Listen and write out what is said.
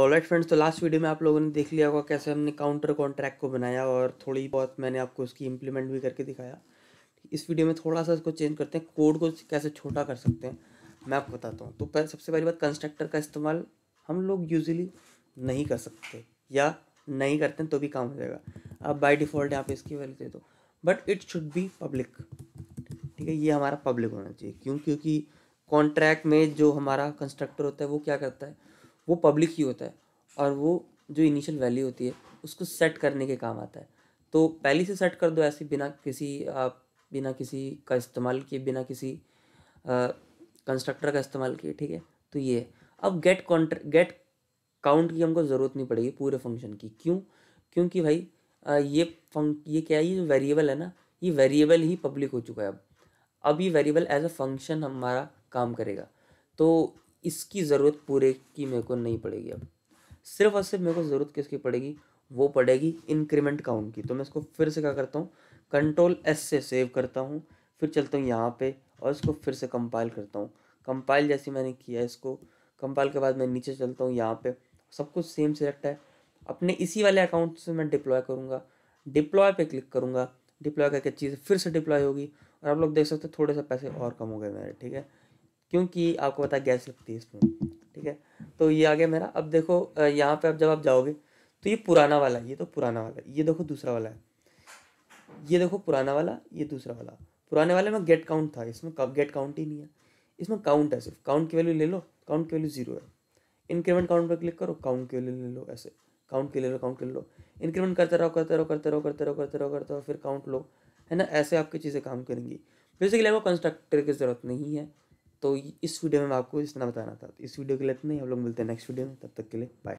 alright friends तो last video में आप लोगों ने देख लिया होगा कैसे हमने काउंटर कॉन्ट्रैक्ट को बनाया और थोड़ी बहुत मैंने आपको उसकी इम्प्लीमेंट भी करके दिखाया इस वीडियो में थोड़ा सा इसको चेंज करते हैं कोड को कैसे छोटा कर सकते हैं मैं आपको बताता हूँ तो पहले सबसे पहली बात कंस्ट्रक्टर का इस्तेमाल हम लोग यूजली नहीं कर सकते या नहीं करते हैं तो भी काम हो जाएगा अब बाई डिफ़ॉल्ट यहाँ पे इसकी वैल्यू दे दो but it should be public ठीक है ये हमारा पब्लिक होना चाहिए क्यों क्योंकि कॉन्ट्रैक्ट में जो हमारा कंस्ट्रक्टर होता है वो क्या करता है वो पब्लिक ही होता है और वो जो इनिशियल वैल्यू होती है उसको सेट करने के काम आता है तो पहले से सेट कर दो ऐसे बिना किसी आप बिना किसी का इस्तेमाल किए बिना किसी कंस्ट्रक्टर का इस्तेमाल किए ठीक है तो ये है अब गेट कॉन्ट्र गेट काउंट की हमको ज़रूरत नहीं पड़ेगी पूरे फंक्शन की क्यों क्योंकि भाई आ, ये फं ये क्या है ये वेरिएबल है ना ये वेरिएबल ही पब्लिक हो चुका है अब अब ये वेरिएबल एज अ फंक्शन हमारा काम करेगा तो इसकी ज़रूरत पूरे की मेरे को नहीं पड़ेगी अब सिर्फ और सिर्फ मेरे को ज़रूरत किसकी पड़ेगी वो पड़ेगी इंक्रीमेंट काउंट की तो मैं इसको फिर से क्या करता हूँ कंट्रोल एस से सेव करता हूँ फिर चलता हूँ यहाँ पे और इसको फिर से कंपाइल करता हूँ कंपाइल जैसे मैंने किया इसको कंपाइल के बाद मैं नीचे चलता हूँ यहाँ पे सब कुछ सेम सिलेक्ट है अपने इसी वाले अकाउंट से मैं डिप्लॉय करूँगा डिप्लॉय पे क्लिक करूँगा डिप्लॉय करके चीज़ फिर से डिप्लॉय होगी और आप लोग देख सकते हो थोड़े से पैसे और कम हो गए मेरे ठीक है क्योंकि आपको पता है गैस लगती है इसमें ठीक है तो ये आ गया मेरा अब देखो यहाँ पे अब जब आप जाओगे तो ये पुराना वाला ये तो पुराना वाला ये देखो दूसरा वाला है ये देखो पुराना वाला ये दूसरा वाला पुराने वाले में गेट काउंट था इसमें गेट काउंट ही नहीं है इसमें काउंट है सिर्फ काउंट की वैल्यू ले लो काउंट की वैल्यू जीरो है इंक्रीमेंट काउंट पर क्लिक करो काउंट की वैल्यू ले लो ऐसे काउंट की ले लो काउंट की ले लो इंक्रीमेंट करते रहो करते रहो करते रहो करते रहो करते रहो करते रहो फिर काउंट लो है ना ऐसे आपकी चीज़ें काम करेंगी बेसिकली आपको कंस्ट्रक्टर की ज़रूरत नहीं है तो इस वीडियो में आपको इतना बताना था इस वीडियो के लिए इतना ही हम लोग मिलते हैं नेक्स्ट वीडियो में तब तक के लिए बाय